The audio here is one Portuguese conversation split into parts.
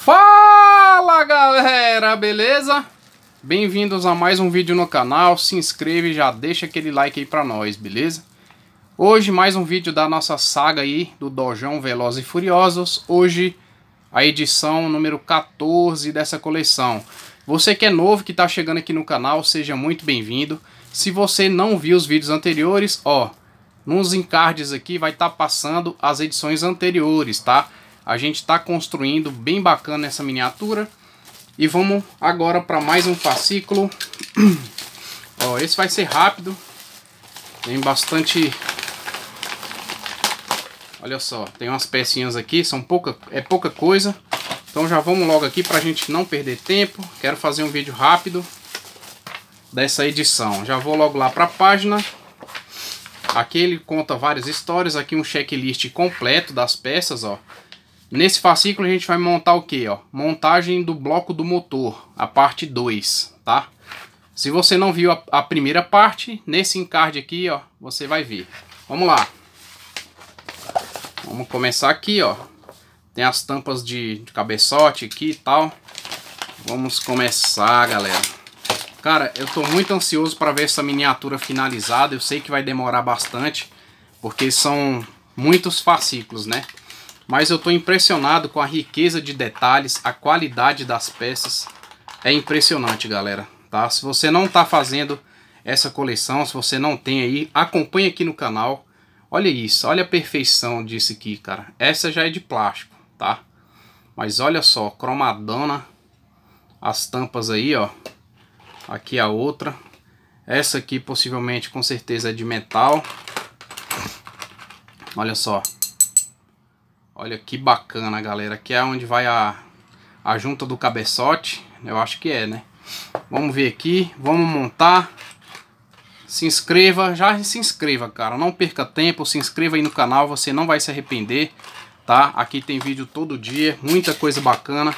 Fala galera, beleza? Bem-vindos a mais um vídeo no canal, se inscreve e já deixa aquele like aí pra nós, beleza? Hoje mais um vídeo da nossa saga aí, do Dojão Velozes e Furiosos, hoje a edição número 14 dessa coleção. Você que é novo, que tá chegando aqui no canal, seja muito bem-vindo. Se você não viu os vídeos anteriores, ó, nos encardes aqui vai estar tá passando as edições anteriores, Tá? A gente está construindo bem bacana essa miniatura. E vamos agora para mais um fascículo. Ó, esse vai ser rápido. Tem bastante... Olha só, tem umas pecinhas aqui, são pouca, é pouca coisa. Então já vamos logo aqui para a gente não perder tempo. Quero fazer um vídeo rápido dessa edição. Já vou logo lá para a página. Aqui ele conta várias histórias, aqui um checklist completo das peças, ó. Nesse fascículo a gente vai montar o que? Ó? Montagem do bloco do motor, a parte 2, tá? Se você não viu a, a primeira parte, nesse encarte aqui, ó, você vai ver. Vamos lá. Vamos começar aqui, ó. Tem as tampas de, de cabeçote aqui e tal. Vamos começar, galera. Cara, eu tô muito ansioso para ver essa miniatura finalizada. Eu sei que vai demorar bastante, porque são muitos fascículos, né? mas eu estou impressionado com a riqueza de detalhes, a qualidade das peças. É impressionante, galera. Tá? Se você não está fazendo essa coleção, se você não tem aí, acompanhe aqui no canal. Olha isso, olha a perfeição disso aqui, cara. Essa já é de plástico, tá? Mas olha só, cromadona. As tampas aí, ó. Aqui a outra. Essa aqui possivelmente, com certeza, é de metal. Olha só. Olha que bacana, galera. Aqui é onde vai a, a junta do cabeçote. Eu acho que é, né? Vamos ver aqui. Vamos montar. Se inscreva. Já se inscreva, cara. Não perca tempo. Se inscreva aí no canal. Você não vai se arrepender, tá? Aqui tem vídeo todo dia. Muita coisa bacana.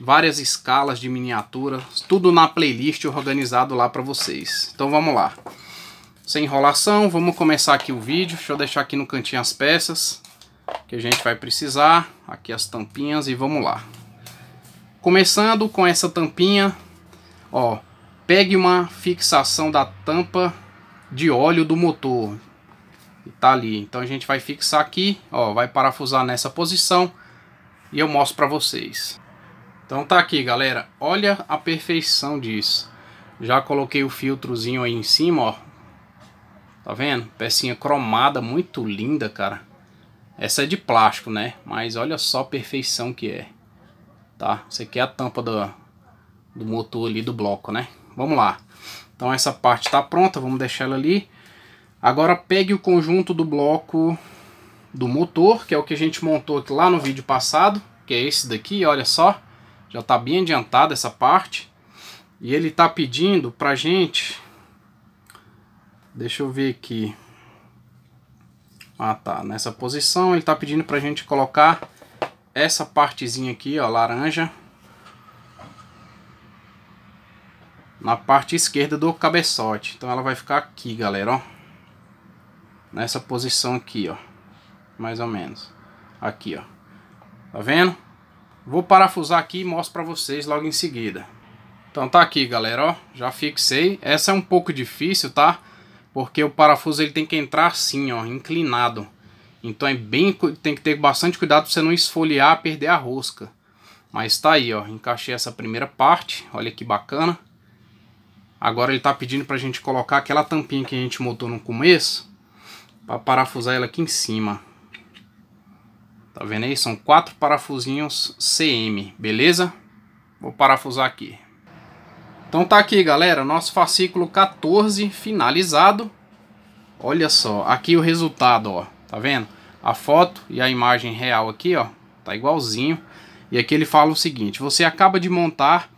Várias escalas de miniatura. Tudo na playlist organizado lá para vocês. Então vamos lá sem enrolação, vamos começar aqui o vídeo. Deixa eu deixar aqui no cantinho as peças que a gente vai precisar. Aqui as tampinhas e vamos lá. Começando com essa tampinha, ó, pegue uma fixação da tampa de óleo do motor. E tá ali. Então a gente vai fixar aqui, ó, vai parafusar nessa posição e eu mostro para vocês. Então tá aqui, galera. Olha a perfeição disso. Já coloquei o filtrozinho aí em cima, ó. Tá vendo? Pecinha cromada, muito linda, cara. Essa é de plástico, né? Mas olha só a perfeição que é. Tá? Isso aqui é a tampa do, do motor ali do bloco, né? Vamos lá. Então essa parte está pronta, vamos deixar ela ali. Agora pegue o conjunto do bloco do motor, que é o que a gente montou aqui lá no vídeo passado, que é esse daqui, olha só. Já está bem adiantada essa parte. E ele está pedindo pra gente... Deixa eu ver aqui. Ah, tá. Nessa posição, ele está pedindo para a gente colocar essa partezinha aqui, ó, laranja. Na parte esquerda do cabeçote. Então ela vai ficar aqui, galera, ó. Nessa posição aqui, ó. Mais ou menos. Aqui, ó. Tá vendo? Vou parafusar aqui e mostro para vocês logo em seguida. Então tá aqui, galera, ó. Já fixei. Essa é um pouco difícil, Tá? porque o parafuso ele tem que entrar assim, ó, inclinado. Então é bem, tem que ter bastante cuidado para você não esfoliar, perder a rosca. Mas tá aí, ó, encaixei essa primeira parte, olha que bacana. Agora ele tá pedindo pra gente colocar aquela tampinha que a gente montou no começo, para parafusar ela aqui em cima. Tá vendo aí? São quatro parafusinhos CM, beleza? Vou parafusar aqui. Então tá aqui, galera, nosso fascículo 14 finalizado. Olha só, aqui o resultado, ó. Tá vendo? A foto e a imagem real aqui, ó. Tá igualzinho. E aqui ele fala o seguinte: você acaba de montar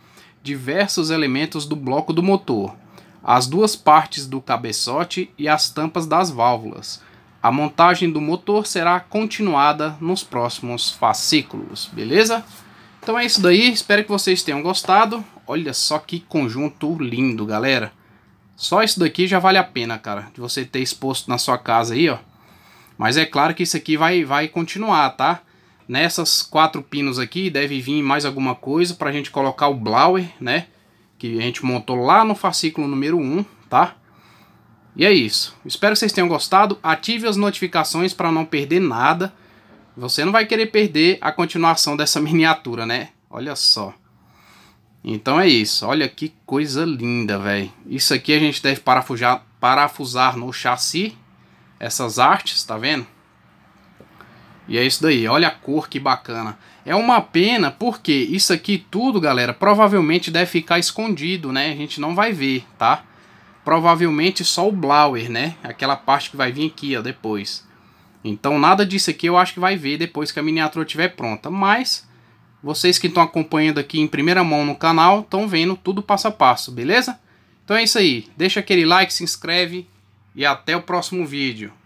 diversos elementos do bloco do motor, as duas partes do cabeçote e as tampas das válvulas. A montagem do motor será continuada nos próximos fascículos, beleza? Então é isso daí, espero que vocês tenham gostado. Olha só que conjunto lindo, galera. Só isso daqui já vale a pena, cara, de você ter exposto na sua casa aí, ó. Mas é claro que isso aqui vai, vai continuar, tá? Nessas quatro pinos aqui deve vir mais alguma coisa pra gente colocar o blower, né? Que a gente montou lá no fascículo número 1, tá? E é isso. Espero que vocês tenham gostado. Ative as notificações para não perder nada. Você não vai querer perder a continuação dessa miniatura, né? Olha só. Então é isso. Olha que coisa linda, velho. Isso aqui a gente deve parafusar no chassi. Essas artes, tá vendo? E é isso daí. Olha a cor que bacana. É uma pena porque isso aqui tudo, galera, provavelmente deve ficar escondido, né? A gente não vai ver, tá? Provavelmente só o Blower, né? Aquela parte que vai vir aqui, ó, depois. Então nada disso aqui eu acho que vai ver depois que a miniatura estiver pronta. Mas vocês que estão acompanhando aqui em primeira mão no canal estão vendo tudo passo a passo, beleza? Então é isso aí. Deixa aquele like, se inscreve e até o próximo vídeo.